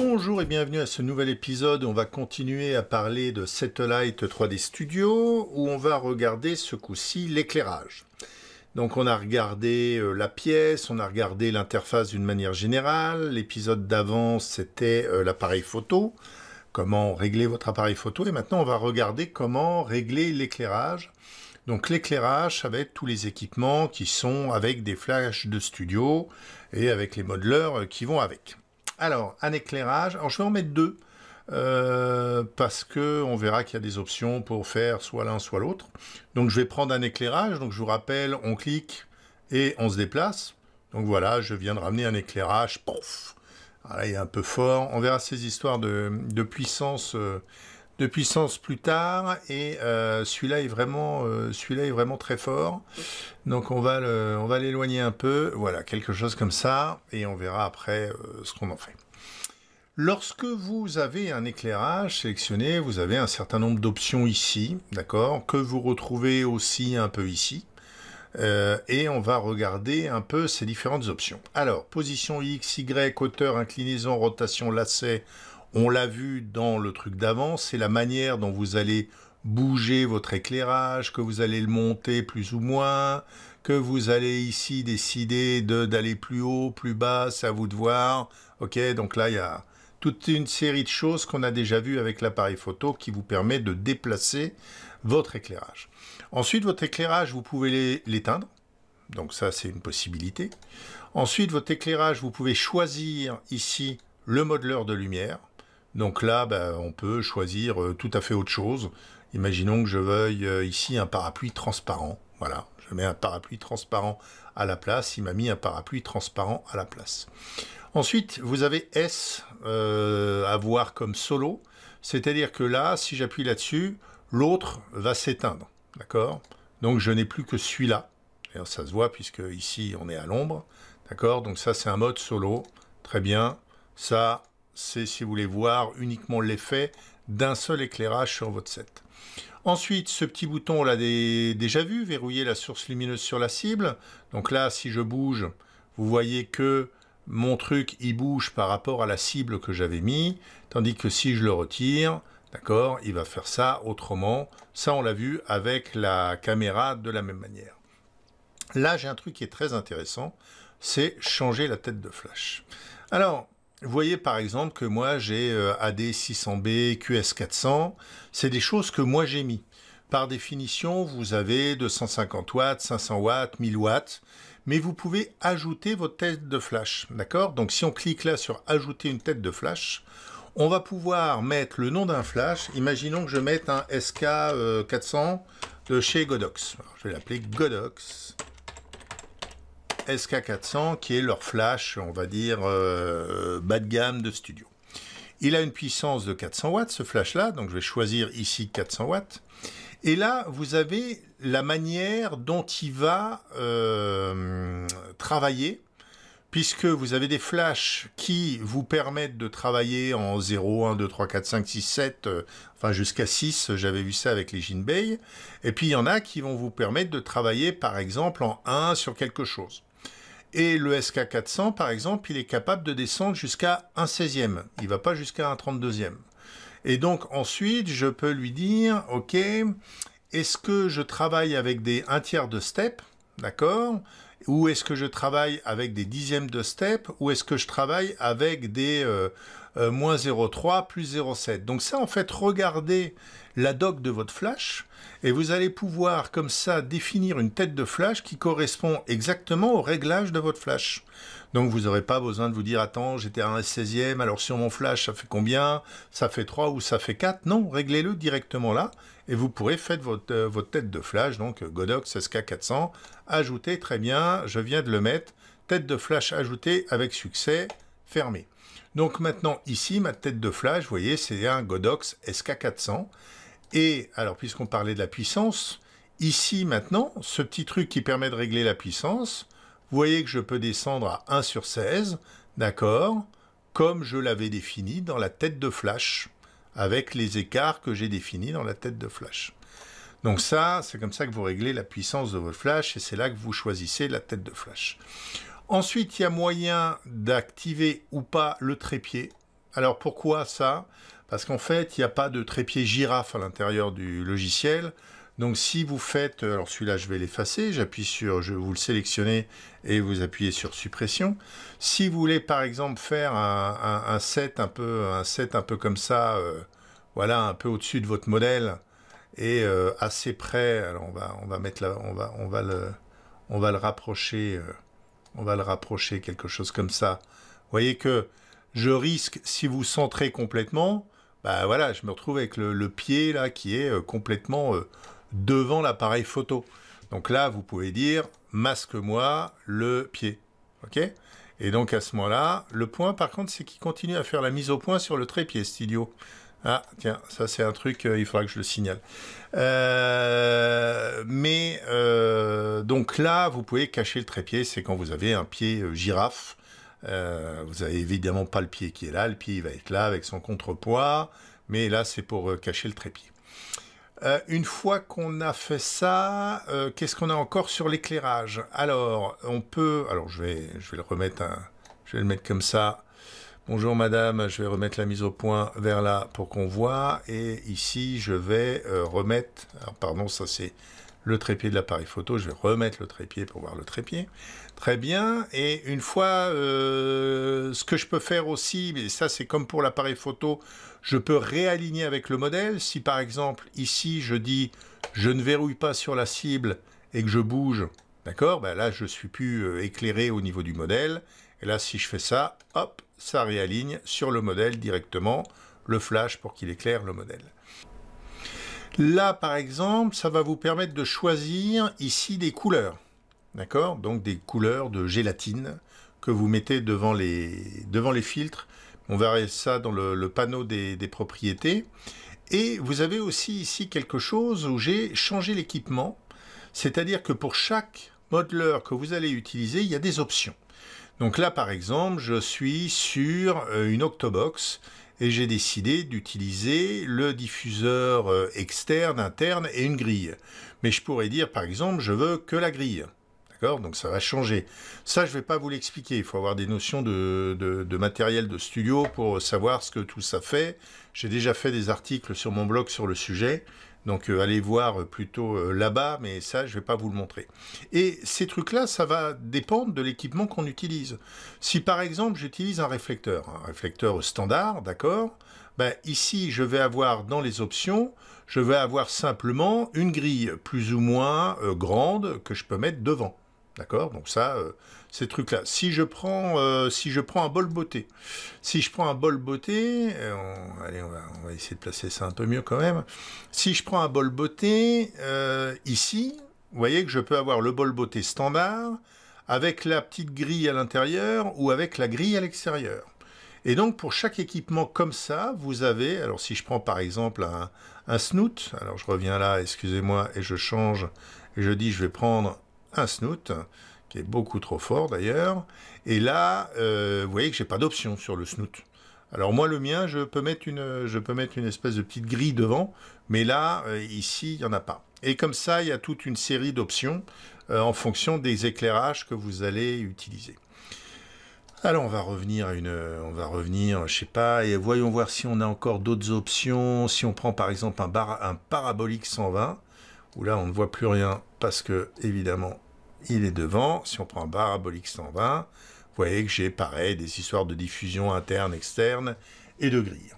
Bonjour et bienvenue à ce nouvel épisode. On va continuer à parler de Satellite 3D Studio où on va regarder ce coup-ci l'éclairage. Donc on a regardé euh, la pièce, on a regardé l'interface d'une manière générale. L'épisode d'avant c'était euh, l'appareil photo, comment régler votre appareil photo. Et maintenant on va regarder comment régler l'éclairage. Donc l'éclairage, avec tous les équipements qui sont avec des flashs de studio et avec les modeleurs euh, qui vont avec. Alors, un éclairage. Alors, je vais en mettre deux. Euh, parce que on verra qu'il y a des options pour faire soit l'un soit l'autre. Donc je vais prendre un éclairage. Donc je vous rappelle, on clique et on se déplace. Donc voilà, je viens de ramener un éclairage. Pouf. Ah, il est un peu fort. On verra ces histoires de, puissance euh, de puissance plus tard et euh, celui-là est vraiment euh, celui-là est vraiment très fort. Donc on va on va l'éloigner un peu, voilà, quelque chose comme ça et on verra après euh, ce qu'on en fait. Lorsque vous avez un éclairage sélectionné, vous avez un certain nombre d'options ici, d'accord, que vous retrouvez aussi un peu ici. et on va regarder un peu ces différentes options. Alors, position X, Y, hauteur, inclinaison, rotation, lacet, on l'a vu dans le truc d'avant, c'est la manière dont vous allez bouger votre éclairage, que vous allez le monter plus ou moins, que vous allez ici décider d'aller plus haut, plus bas, c'est à vous de voir. Ok, donc là, il y a toute une série de choses qu'on a déjà vues avec l'appareil photo qui vous permet de déplacer votre éclairage. Ensuite, votre éclairage, vous pouvez l'éteindre. Donc ça, c'est une possibilité. Ensuite, votre éclairage, vous pouvez choisir ici le modeleur de lumière. Donc là, ben, on peut choisir euh, tout à fait autre chose. Imaginons que je veuille euh, ici un parapluie transparent. Voilà, je mets un parapluie transparent à la place. Il m'a mis un parapluie transparent à la place. Ensuite, vous avez S euh, à voir comme solo. C'est-à-dire que là, si j'appuie là-dessus, l'autre va s'éteindre. D'accord Donc je n'ai plus que celui-là. D'ailleurs, ça se voit puisque ici, on est à l'ombre. D'accord Donc ça, c'est un mode solo. Très bien. Ça, c'est si vous voulez voir uniquement l'effet d'un seul éclairage sur votre set. Ensuite, ce petit bouton, on l'a déjà vu, verrouiller la source lumineuse sur la cible. Donc là, si je bouge, vous voyez que mon truc, il bouge par rapport à la cible que j'avais mis. Tandis que si je le retire, d'accord, il va faire ça autrement. Ça, on l'a vu avec la caméra de la même manière. Là, j'ai un truc qui est très intéressant, c'est changer la tête de flash. Alors, vous voyez par exemple que moi j'ai euh, AD600B, QS400, c'est des choses que moi j'ai mis. Par définition, vous avez 250 watts, 500 watts, 1000 watts, mais vous pouvez ajouter votre tête de flash, d'accord Donc si on clique là sur ajouter une tête de flash, on va pouvoir mettre le nom d'un flash. Imaginons que je mette un SK400 de euh, euh, chez Godox. je vais l'appeler Godox SK400 qui est leur flash, on va dire, euh, bas de gamme de studio. Il a une puissance de 400 watts, ce flash-là, donc je vais choisir ici 400 watts. Et là, vous avez la manière dont il va euh, travailler, puisque vous avez des flashs qui vous permettent de travailler en 0, 1, 2, 3, 4, 5, 6, 7, enfin jusqu'à 6, j'avais vu ça avec les Jinbei. Et puis il y en a qui vont vous permettre de travailler par exemple en 1 sur quelque chose. Et le SK400, par exemple, il est capable de descendre jusqu'à un 16e. Il ne va pas jusqu'à un 32e. Et donc ensuite, je peux lui dire, OK, est-ce que je travaille avec des 1 tiers de step D'accord Ou est-ce que je travaille avec des dixièmes de step Ou est-ce que je travaille avec des... Euh, euh, moins 0,3, plus 0,7. Donc ça, en fait, regardez la doc de votre flash et vous allez pouvoir comme ça définir une tête de flash qui correspond exactement au réglage de votre flash. Donc vous n'aurez pas besoin de vous dire attends j'étais à 16e alors sur mon flash ça fait combien Ça fait 3 ou ça fait 4 Non, réglez-le directement là et vous pourrez faire votre, euh, tête de flash, donc euh, Godox SK400, ajouter très bien, je viens de le mettre, tête de flash ajoutée avec succès, fermé. Donc maintenant, ici, ma tête de flash, vous voyez, c'est un Godox SK400. Et alors, puisqu'on parlait de la puissance, ici maintenant, ce petit truc qui permet de régler la puissance, vous voyez que je peux descendre à 1 sur 16, d'accord, comme je l'avais défini dans la tête de flash, avec les écarts que j'ai définis dans la tête de flash. Donc ça, c'est comme ça que vous réglez la puissance de votre flash, et c'est là que vous choisissez la tête de flash. Ensuite, il y a moyen d'activer ou pas le trépied. Alors pourquoi ça Parce qu'en fait, il n'y a pas de trépied girafe à l'intérieur du logiciel. Donc si vous faites, euh, alors celui-là je vais l'effacer, j'appuie sur, je vous le sélectionnez et vous appuyez sur suppression. Si vous voulez par exemple faire un, set un peu, un set un peu comme ça, euh, voilà, un peu au-dessus de votre modèle et euh, assez près. Alors on va, on va mettre on va, on va le, on va le rapprocher. On va le rapprocher, quelque chose comme ça. Vous voyez que je risque, si vous centrez complètement, bah voilà, je me retrouve avec le, pied là qui est euh, complètement euh, devant l'appareil photo. Donc là, vous pouvez dire masque-moi le pied. OK Et donc à ce moment-là, le point par contre, c'est qu'il continue à faire la mise au point sur le trépied, Studio ». Ah, tiens, ça c'est un truc, euh, il faudra que je le signale. Euh, mais euh, donc là, vous pouvez cacher le trépied, c'est quand vous avez un pied girafe. vous avez évidemment pas le pied qui est là, le pied il va être là avec son contrepoids, mais là c'est pour cacher le trépied. une fois qu'on a fait ça, qu'est-ce qu'on a encore sur l'éclairage Alors, on peut, alors je vais, je vais le remettre, je vais le mettre comme ça Bonjour madame, je vais remettre la mise au point vers là pour qu'on voit. Et ici, je vais euh, remettre, pardon, ça c'est le trépied de l'appareil photo. Je vais remettre le trépied pour voir le trépied. Très bien. Et une fois, euh, ce que je peux faire aussi, et ça c'est comme pour l'appareil photo, je peux réaligner avec le modèle. Si par exemple ici je dis je ne verrouille pas sur la cible et que je bouge, d'accord, ben là je suis plus euh, éclairé au niveau du modèle. Et là si je fais ça, hop, ça réaligne sur le modèle directement le flash pour qu'il éclaire le modèle. Là, par exemple, ça va vous permettre de choisir ici des couleurs. D'accord Donc des couleurs de gélatine que vous mettez devant les, devant les filtres. On verra ça dans le, panneau des, propriétés. Et vous avez aussi ici quelque chose où j'ai changé l'équipement. C'est-à-dire que pour chaque modeler que vous allez utiliser, il y a des options. Donc là, par exemple, je suis sur euh, une Octobox et j'ai décidé d'utiliser le diffuseur euh, externe, interne et une grille. Mais je pourrais dire, par exemple, je veux que la grille. D'accord Donc ça va changer. Ça, je ne vais pas vous l'expliquer. Il faut avoir des notions de, de, matériel de studio pour savoir ce que tout ça fait. J'ai déjà fait des articles sur mon blog sur le sujet. Donc euh, allez voir euh, plutôt euh, là-bas, mais ça, je ne vais pas vous le montrer. Et ces trucs-là, ça va dépendre de l'équipement qu'on utilise. Si par exemple j'utilise un réflecteur, un réflecteur standard, d'accord ben, Ici, je vais avoir dans les options, je vais avoir simplement une grille plus ou moins grande que je peux mettre devant. D'accord Donc ça, ces trucs-là. Si je prends, euh, si je prends un bol beauté, si je prends un bol beauté, euh, on, allez, on va, on va, essayer de placer ça un peu mieux quand même. Si je prends un bol beauté euh, ici, vous voyez que je peux avoir le bol beauté standard avec la petite grille à l'intérieur ou avec la grille à l'extérieur. Et donc pour chaque équipement comme ça, vous avez, alors si je prends par exemple un, un snoot, alors je reviens là, excusez-moi, et je change, et je dis je vais prendre un snoot, qui est beaucoup trop fort d'ailleurs. Et là, euh, vous voyez que j'ai pas d'option sur le snoot. Alors moi le mien, je peux mettre une, je peux mettre une espèce de petite grille devant, mais là euh, ici il y en a pas. Et comme ça, il y a toute une série d'options euh, en fonction des éclairages que vous allez utiliser. Alors on va revenir à une, on va revenir, je sais pas, et voyons voir si on a encore d'autres options. Si on prend par exemple un, bar, un parabolique 120, où là on ne voit plus rien parce que évidemment il est devant. Si on prend parabolique 120, vous voyez que j'ai pareil des histoires de diffusion interne, externe et de grille.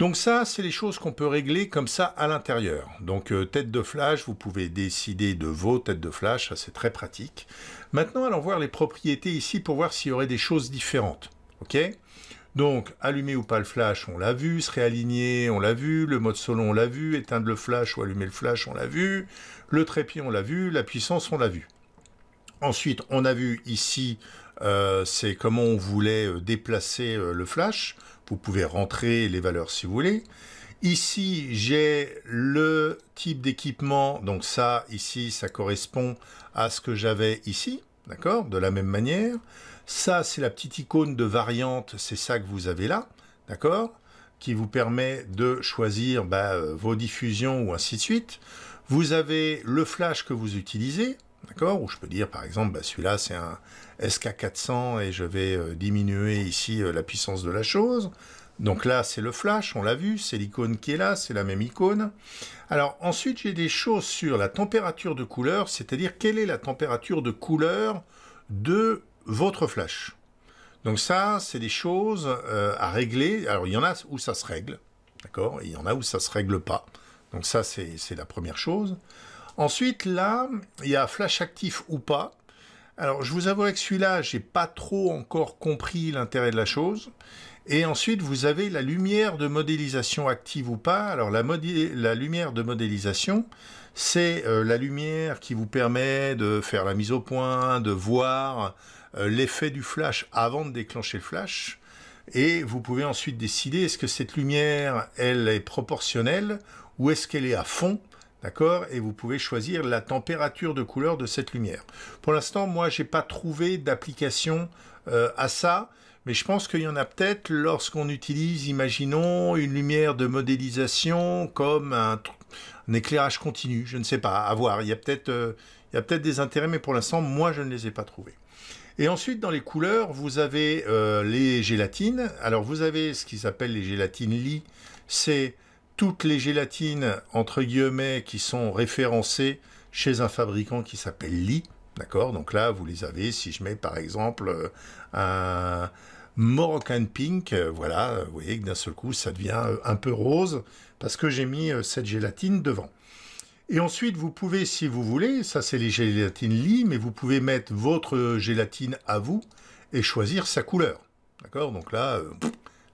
Donc ça, c'est les choses qu'on peut régler comme ça à l'intérieur. Donc euh, tête de flash, vous pouvez décider de vos têtes de flash, ça c'est très pratique. Maintenant, allons voir les propriétés ici pour voir s'il y aurait des choses différentes. OK donc, allumer ou pas le flash, on l'a vu, se réaligner, on l'a vu, le mode solo, on l'a vu, éteindre le flash ou allumer le flash, on l'a vu, le trépied, on l'a vu, la puissance, on l'a vu. Ensuite, on a vu ici, euh, c'est comment on voulait euh, déplacer euh, le flash. Vous pouvez rentrer les valeurs si vous voulez. Ici, j'ai le type d'équipement. Donc ça, ici, ça correspond à ce que j'avais ici. D'accord De la même manière. Ça, c'est la petite icône de variante. C'est ça que vous avez là. D'accord Qui vous permet de choisir bah, vos diffusions ou ainsi de suite. Vous avez le flash que vous utilisez, d'accord Ou je peux dire par exemple, bah, celui-là c'est un SK400 et je vais euh, diminuer ici euh, la puissance de la chose. Donc là c'est le flash, on l'a vu, c'est l'icône qui est là, c'est la même icône. Alors ensuite j'ai des choses sur la température de couleur, c'est-à-dire quelle est la température de couleur de votre flash. Donc ça, c'est des choses euh, à régler. Alors il y en a où ça se règle, d'accord Il y en a où ça se règle pas. Donc ça, c'est la première chose. Ensuite, là, il y a flash actif ou pas. Alors, je vous avouerai que celui-là, j'ai pas trop encore compris l'intérêt de la chose. Et ensuite, vous avez la lumière de modélisation active ou pas. Alors, la, la lumière de modélisation, c'est euh, la lumière qui vous permet de faire la mise au point, de voir euh, l'effet du flash avant de déclencher le flash. Et vous pouvez ensuite décider est-ce que cette lumière, elle est proportionnelle où est-ce qu'elle est à fond D'accord Et vous pouvez choisir la température de couleur de cette lumière. Pour l'instant, moi, n'ai pas trouvé d'application euh, à ça, mais je pense qu'il y en a peut-être lorsqu'on utilise, imaginons, une lumière de modélisation comme un, éclairage continu, je ne sais pas, à voir. Il y a peut-être euh, peut des intérêts, mais pour l'instant, moi, je ne les ai pas trouvés. Et ensuite, dans les couleurs, vous avez euh, les gélatines. Alors, vous avez ce qu'ils appellent les gélatines Li. C'est toutes les gélatines, entre guillemets, qui sont référencées chez un fabricant qui s'appelle Lee. D'accord Donc là, vous les avez, si je mets par exemple euh, un Moroccan Pink, euh, voilà, vous voyez que d'un seul coup, ça devient euh, un peu rose, parce que j'ai mis cette gélatine devant. Et ensuite, vous pouvez, si vous voulez, ça c'est les gélatines Lee, mais vous pouvez mettre votre gélatine à vous et choisir sa couleur. D'accord Donc là,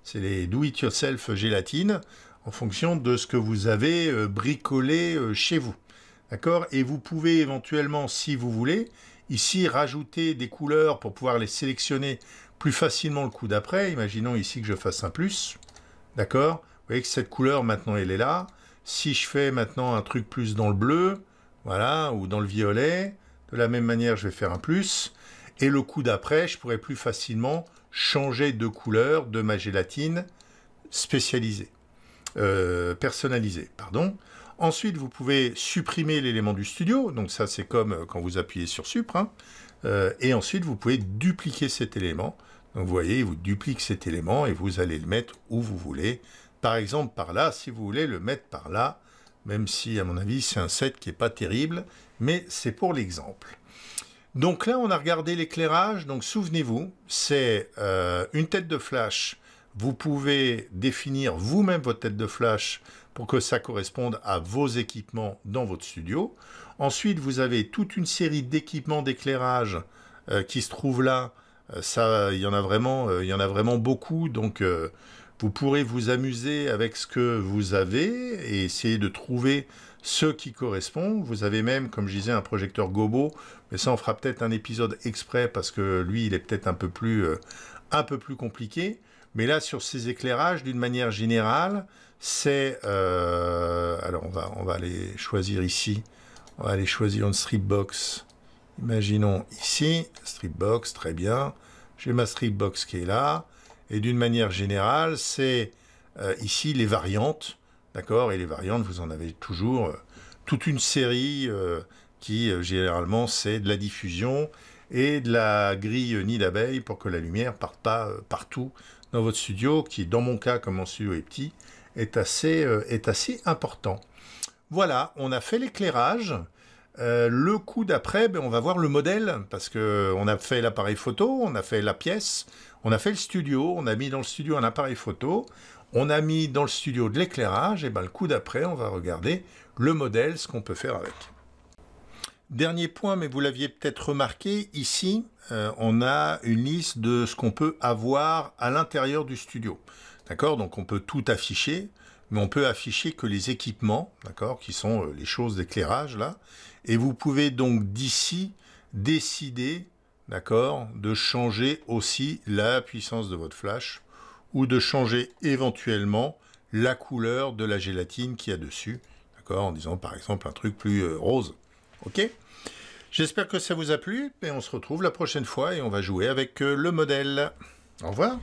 c'est les do-it-yourself gélatines en fonction de ce que vous avez euh, bricolé euh, chez vous. D'accord Et vous pouvez éventuellement, si vous voulez, ici rajouter des couleurs pour pouvoir les sélectionner plus facilement le coup d'après. Imaginons ici que je fasse un plus. D'accord Vous voyez que cette couleur, maintenant, elle est là. Si je fais maintenant un truc plus dans le bleu, voilà, ou dans le violet, de la même manière, je vais faire un plus. Et le coup d'après, je pourrais plus facilement changer de couleur de ma gélatine spécialisée. Euh, personnalisé. Pardon. Ensuite, vous pouvez supprimer l'élément du studio. Donc ça, c'est comme euh, quand vous appuyez sur Supre. Hein. Euh, et ensuite, vous pouvez dupliquer cet élément. Donc vous voyez, il vous duplique cet élément et vous allez le mettre où vous voulez. Par exemple, par là, si vous voulez le mettre par là, même si, à mon avis, c'est un set qui n'est pas terrible, mais c'est pour l'exemple. Donc là, on a regardé l'éclairage. Donc souvenez-vous, c'est une tête de flash vous pouvez définir vous-même votre tête de flash pour que ça corresponde à vos équipements dans votre studio. Ensuite, vous avez toute une série d'équipements d'éclairage euh, qui se trouvent là. Euh, ça, il y en a vraiment, euh, il y en a vraiment beaucoup. Donc, vous pourrez vous amuser avec ce que vous avez et essayer de trouver ce qui correspond. Vous avez même, comme je disais, un projecteur gobo, mais ça on fera peut-être un épisode exprès parce que lui il est peut-être un peu un peu plus compliqué. Mais là, sur ces éclairages, d'une manière générale, c'est... Euh, alors, on va, on va les choisir ici. On va les choisir une strip box. Imaginons ici, strip box, très bien. J'ai ma strip box qui est là. Et d'une manière générale, c'est euh, ici les variantes. D'accord Et les variantes, vous en avez toujours euh, toute une série qui, généralement, c'est de la diffusion et de la grille nid d'abeille pour que la lumière parte pas partout dans votre studio, qui dans mon cas, comme mon studio est petit, est assez, euh, est assez important. Voilà, on a fait l'éclairage. Euh, le coup d'après, ben, on va voir le modèle, parce que on a fait l'appareil photo, on a fait la pièce, on a fait le studio, on a mis dans le studio un appareil photo, on a mis dans le studio de l'éclairage, et ben, le coup d'après, on va regarder le modèle, ce qu'on peut faire avec. Dernier point, mais vous l'aviez peut-être remarqué, ici, euh, on a une liste de ce qu'on peut avoir à l'intérieur du studio. D'accord Donc on peut tout afficher, mais on peut afficher que les équipements, d'accord, qui sont euh, les choses d'éclairage là. Et vous pouvez donc d'ici décider, d'accord, de changer aussi la puissance de votre flash ou de changer éventuellement la couleur de la gélatine qu'il y a dessus, d'accord, en disant par exemple un truc plus euh, rose. Ok J'espère que ça vous a plu et on se retrouve la prochaine fois et on va jouer avec euh, le modèle. Au revoir